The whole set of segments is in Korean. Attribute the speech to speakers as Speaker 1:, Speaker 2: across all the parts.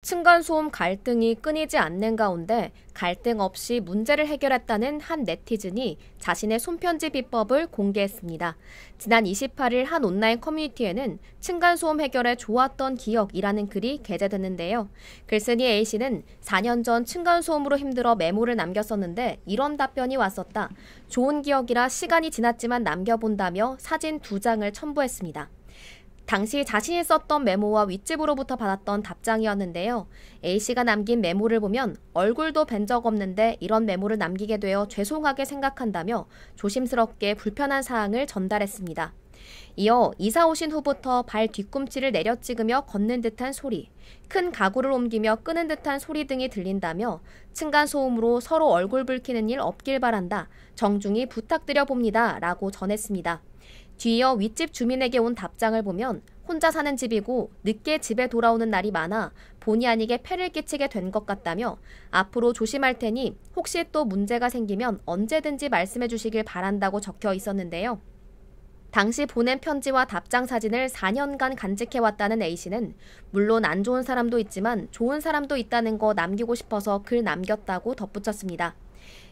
Speaker 1: 층간소음 갈등이 끊이지 않는 가운데 갈등 없이 문제를 해결했다는 한 네티즌이 자신의 손편지 비법을 공개했습니다. 지난 28일 한 온라인 커뮤니티에는 층간소음 해결에 좋았던 기억이라는 글이 게재됐는데요. 글쓴이 A씨는 4년 전 층간소음으로 힘들어 메모를 남겼었는데 이런 답변이 왔었다. 좋은 기억이라 시간이 지났지만 남겨본다며 사진 두 장을 첨부했습니다. 당시 자신이 썼던 메모와 윗집으로부터 받았던 답장이었는데요. A씨가 남긴 메모를 보면 얼굴도 뵌 적 없는데 이런 메모를 남기게 되어 죄송하게 생각한다며 조심스럽게 불편한 사항을 전달했습니다. 이어 이사 오신 후부터 발 뒤꿈치를 내려찍으며 걷는 듯한 소리, 큰 가구를 옮기며 끄는 듯한 소리 등이 들린다며 층간소음으로 서로 얼굴 붉히는 일 없길 바란다. 정중히 부탁드려 봅니다. 라고 전했습니다. 뒤이어 윗집 주민에게 온 답장을 보면 혼자 사는 집이고 늦게 집에 돌아오는 날이 많아 본의 아니게 폐를 끼치게 된 것 같다며 앞으로 조심할 테니 혹시 또 문제가 생기면 언제든지 말씀해 주시길 바란다고 적혀 있었는데요. 당시 보낸 편지와 답장 사진을 4년간 간직해왔다는 A씨는 물론 안 좋은 사람도 있지만 좋은 사람도 있다는 거 남기고 싶어서 글 남겼다고 덧붙였습니다.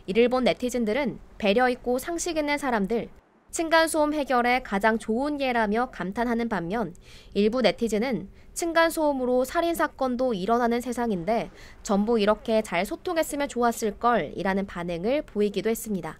Speaker 1: 이를 본 네티즌들은 배려 있고 상식 있는 사람들, 층간소음 해결에 가장 좋은 예라며 감탄하는 반면 일부 네티즌은 층간소음으로 살인사건도 일어나는 세상인데 전부 이렇게 잘 소통했으면 좋았을 걸이라는 반응을 보이기도 했습니다.